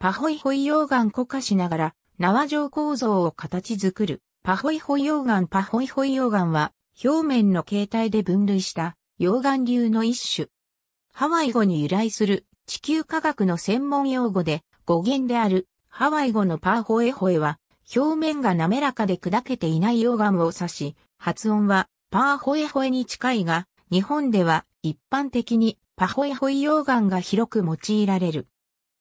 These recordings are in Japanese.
パホイホイ溶岩固化しながら縄状構造を形作る。パホイホイ溶岩パホイホイ溶岩は表面の形態で分類した溶岩流の一種。ハワイ語に由来する地球科学の専門用語で語源であるハワイ語のパーホエホエは表面が滑らかで砕けていない溶岩を指し、発音はパーホエホエに近いが、日本では一般的にパホエホイ溶岩が広く用いられる。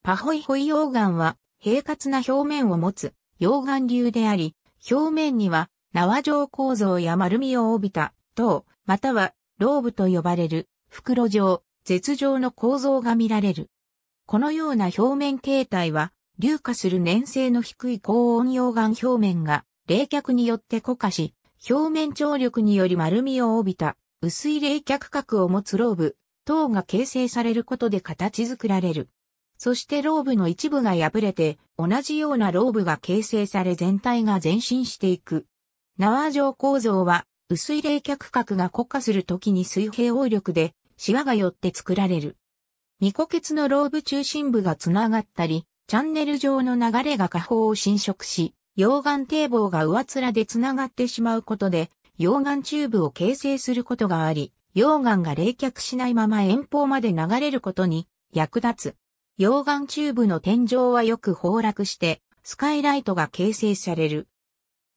パホイホイ溶岩は平滑な表面を持つ溶岩流であり、表面には縄状構造や丸みを帯びた塔、またはローブと呼ばれる袋状、絶状の構造が見られる。このような表面形態は、流化する粘性の低い高温溶岩表面が冷却によって固化し、表面張力により丸みを帯びた薄い冷却核を持つローブ等が形成されることで形作られる。そしてローブの一部が破れて、同じようなローブが形成され全体が前進していく。縄状構造は、薄い冷却核が固化するときに水平応力で、シワが寄って作られる。未固結のローブ中心部が繋がったり、チャンネル上の流れが下方を侵食し、溶岩堤防が上面で繋がってしまうことで、溶岩チューブを形成することがあり、溶岩が冷却しないまま遠方まで流れることに役立つ。溶岩チューブの天井はよく崩落して、スカイライトが形成される。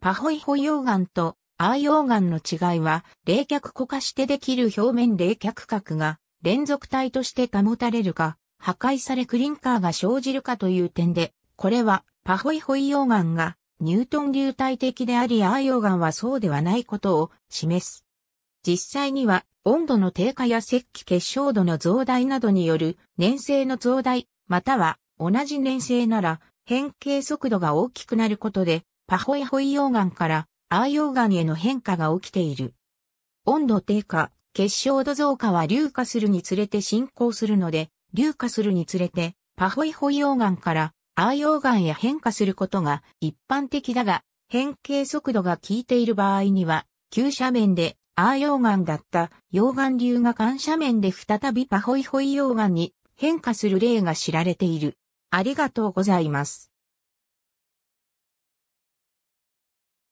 パホイホ溶岩とアー溶岩の違いは、冷却固化してできる表面冷却核が連続体として保たれるか、破壊されクリンカーが生じるかという点で、これはパホイホイ溶岩がニュートン流体的でありアー溶岩はそうではないことを示す。実際には温度の低下や石器結晶度の増大などによる粘性の増大、または同じ粘性なら変形速度が大きくなることでパホイホイ溶岩からアー溶岩への変化が起きている。温度低下、結晶度増加は流化するにつれて進行するので、流化するにつれてパホイホイ溶岩からアー溶岩へ変化することが一般的だが、変形速度が効いている場合には、急斜面でアー溶岩だった溶岩流が感斜面で再びパホイホイ溶岩に変化する例が知られている。ありがとうございます。